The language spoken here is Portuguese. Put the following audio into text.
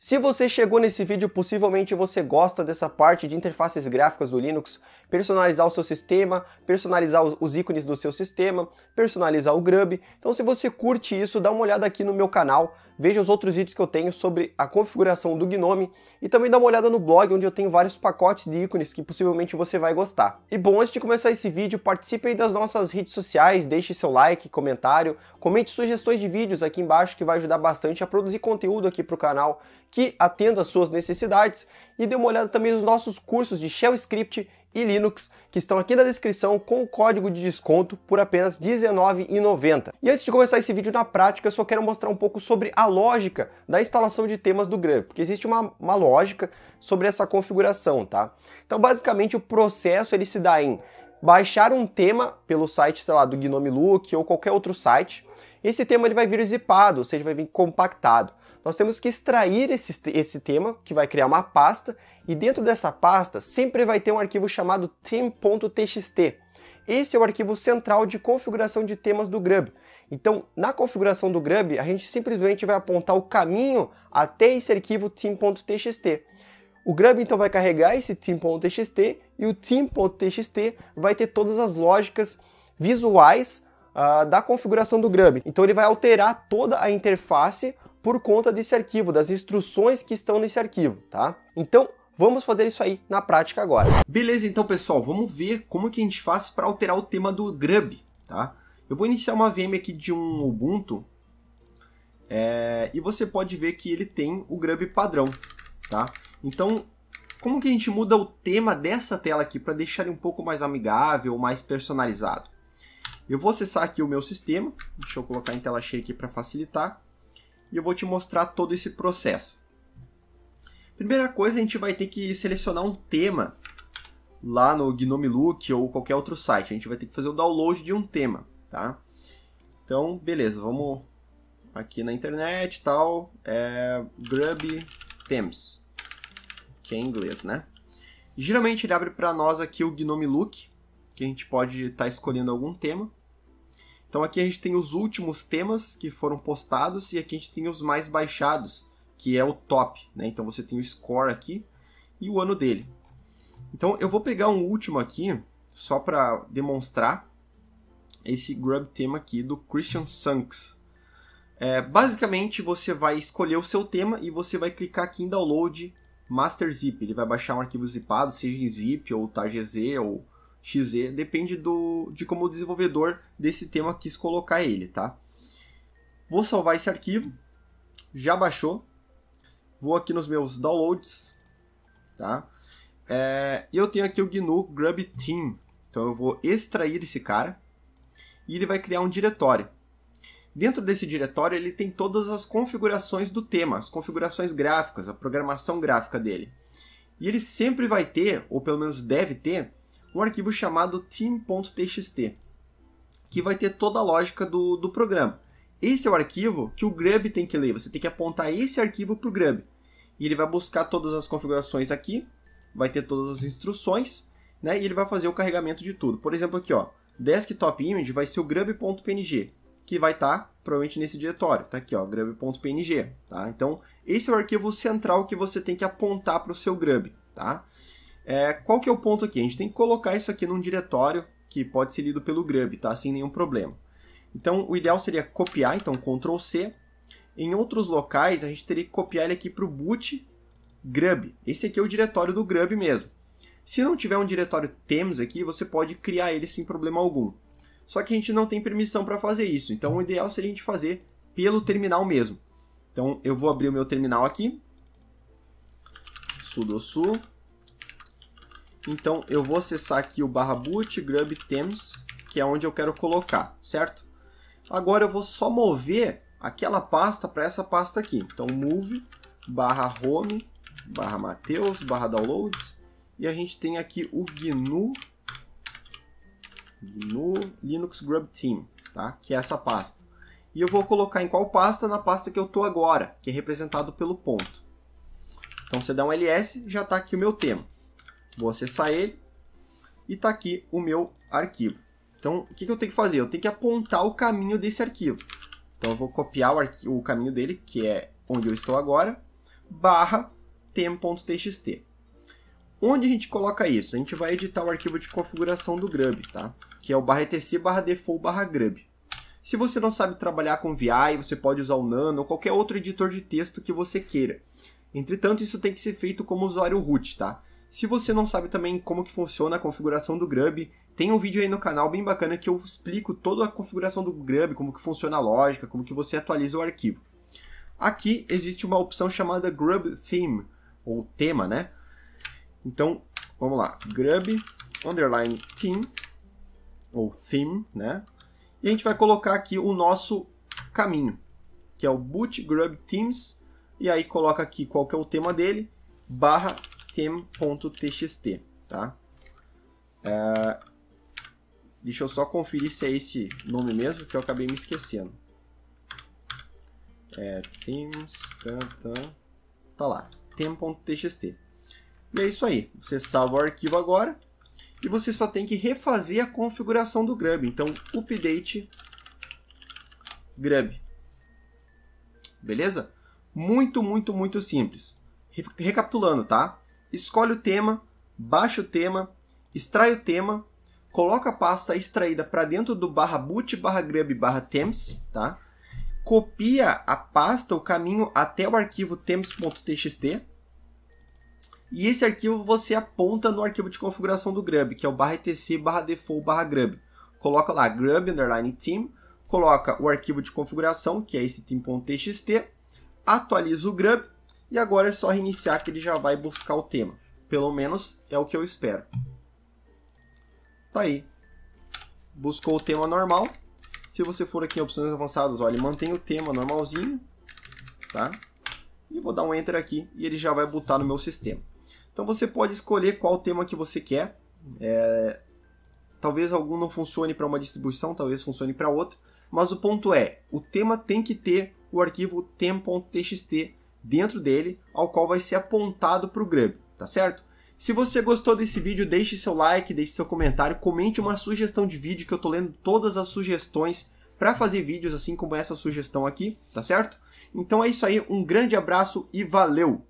Se você chegou nesse vídeo, possivelmente você gosta dessa parte de interfaces gráficas do Linux, personalizar o seu sistema, personalizar os ícones do seu sistema, personalizar o Grub. Então se você curte isso, dá uma olhada aqui no meu canal, veja os outros vídeos que eu tenho sobre a configuração do Gnome e também dá uma olhada no blog onde eu tenho vários pacotes de ícones que possivelmente você vai gostar. E bom, antes de começar esse vídeo, participe aí das nossas redes sociais, deixe seu like, comentário, comente sugestões de vídeos aqui embaixo que vai ajudar bastante a produzir conteúdo aqui para o canal que atenda às suas necessidades e dê uma olhada também nos nossos cursos de Shell Script e Linux, que estão aqui na descrição com o código de desconto por apenas R$19,90. E antes de começar esse vídeo na prática, eu só quero mostrar um pouco sobre a lógica da instalação de temas do Grub, porque existe uma, uma lógica sobre essa configuração, tá? Então, basicamente, o processo ele se dá em baixar um tema pelo site, sei lá, do Gnome Look ou qualquer outro site. Esse tema ele vai vir zipado, ou seja, vai vir compactado nós temos que extrair esse, esse tema, que vai criar uma pasta, e dentro dessa pasta sempre vai ter um arquivo chamado theme.txt. Esse é o arquivo central de configuração de temas do Grub. Então, na configuração do Grub, a gente simplesmente vai apontar o caminho até esse arquivo theme.txt. O Grub então vai carregar esse theme.txt e o theme.txt vai ter todas as lógicas visuais uh, da configuração do Grub. Então ele vai alterar toda a interface por conta desse arquivo, das instruções que estão nesse arquivo, tá? Então, Vamos fazer isso aí na prática agora. Beleza, então pessoal, vamos ver como que a gente faz para alterar o tema do Grub, tá? Eu vou iniciar uma VM aqui de um Ubuntu é, e você pode ver que ele tem o Grub padrão, tá? Então, como que a gente muda o tema dessa tela aqui para deixar ele um pouco mais amigável, mais personalizado? Eu vou acessar aqui o meu sistema, deixa eu colocar em tela cheia aqui para facilitar e eu vou te mostrar todo esse processo. Primeira coisa, a gente vai ter que selecionar um tema lá no Gnome Look ou qualquer outro site. A gente vai ter que fazer o download de um tema, tá? Então, beleza, vamos aqui na internet e tal, é Grub Themes, que é em inglês, né? Geralmente ele abre para nós aqui o Gnome Look, que a gente pode estar tá escolhendo algum tema. Então aqui a gente tem os últimos temas que foram postados e aqui a gente tem os mais baixados, que é o top, né? Então você tem o score aqui e o ano dele. Então eu vou pegar um último aqui só para demonstrar esse grub tema aqui do Christian Sunks. É, basicamente você vai escolher o seu tema e você vai clicar aqui em download master zip, ele vai baixar um arquivo zipado, seja em zip ou targz ou XZ, depende do, de como o desenvolvedor desse tema quis colocar ele, tá? Vou salvar esse arquivo, já baixou, vou aqui nos meus downloads, tá? É, e é, eu tenho aqui o GNU Grub Team, então eu vou extrair esse cara e ele vai criar um diretório. Dentro desse diretório ele tem todas as configurações do tema, as configurações gráficas, a programação gráfica dele. E ele sempre vai ter, ou pelo menos deve ter, um arquivo chamado team.txt, que vai ter toda a lógica do, do programa. Esse é o arquivo que o Grub tem que ler. Você tem que apontar esse arquivo para o Grub. E ele vai buscar todas as configurações aqui, vai ter todas as instruções, né? E ele vai fazer o carregamento de tudo. Por exemplo, aqui, ó, desktop image vai ser o grub.png, que vai estar tá, provavelmente nesse diretório. Tá aqui, ó, grub.png, tá? Então, esse é o arquivo central que você tem que apontar para o seu grub, tá? É, qual que é o ponto aqui? A gente tem que colocar isso aqui num diretório que pode ser lido pelo grub, tá? Sem nenhum problema. Então, o ideal seria copiar, então Ctrl C. Em outros locais, a gente teria que copiar ele aqui para o boot grub. Esse aqui é o diretório do grub mesmo. Se não tiver um diretório temos aqui, você pode criar ele sem problema algum. Só que a gente não tem permissão para fazer isso, então o ideal seria a gente fazer pelo terminal mesmo. Então eu vou abrir o meu terminal aqui, sudo su então eu vou acessar aqui o barra boot grub themes, que é onde eu quero colocar, certo? Agora eu vou só mover aquela pasta para essa pasta aqui. Então move barra home barra mateus barra downloads e a gente tem aqui o GNU, GNU Linux Grub Team, tá? que é essa pasta. E eu vou colocar em qual pasta? Na pasta que eu estou agora, que é representado pelo ponto. Então você dá um ls, já está aqui o meu tema. Vou acessar ele e está aqui o meu arquivo. Então, o que, que, eu tenho que fazer? Eu tenho que apontar o caminho desse arquivo. Então, eu vou copiar o, arquivo, o caminho dele, que é onde eu estou agora, barra tem.txt. Onde a gente coloca isso? A gente vai editar o arquivo de configuração do Grub, tá? Que é o barra etc barra default barra Grub. Se você não sabe trabalhar com VI, você pode usar o Nano ou qualquer outro editor de texto que você queira. Entretanto, isso tem que ser feito como usuário root, tá? Se você não sabe também como que funciona a configuração do Grub, tem um vídeo aí no canal bem bacana que eu explico toda a configuração do Grub, como que funciona a lógica, como que você atualiza o arquivo. Aqui existe uma opção chamada Grub Theme, ou tema, né? Então, vamos lá, Grub underline theme, ou theme, né? E a gente vai colocar aqui o nosso caminho, que é o boot grub themes, e aí coloca aqui qual que é o tema dele, barra system.txt, tá? É, deixa eu só conferir se é esse nome mesmo, que eu acabei me esquecendo. É, teams, tá, tá, tá lá, tem.txt. E é isso aí, você salva o arquivo agora e você só tem que refazer a configuração do grub. Então, update grub. Beleza? Muito, muito, muito simples. Recapitulando, tá? escolhe o tema, baixa o tema, extrai o tema, coloca a pasta extraída para dentro do barra boot, barra grub, barra temps, tá? Copia a pasta, o caminho até o arquivo temps.txt e esse arquivo você aponta no arquivo de configuração do grub, que é o barra etc, barra default, barra grub. Coloca lá grub, underline team, coloca o arquivo de configuração, que é esse team.txt, atualiza o grub, e agora é só reiniciar que ele já vai buscar o tema. Pelo menos é o que eu espero. Tá aí. Buscou o tema normal. Se você for aqui em opções avançadas, olha, mantém o tema normalzinho, tá? E vou dar um enter aqui e ele já vai botar no meu sistema. Então você pode escolher qual tema que você quer. É... Talvez algum não funcione para uma distribuição, talvez funcione para outra. Mas o ponto é, o tema tem que ter o arquivo tem.txt dentro dele, ao qual vai ser apontado para o Grub, tá certo? Se você gostou desse vídeo, deixe seu like, deixe seu comentário, comente uma sugestão de vídeo que eu tô lendo todas as sugestões para fazer vídeos assim como essa sugestão aqui, tá certo? Então é isso aí, um grande abraço e valeu!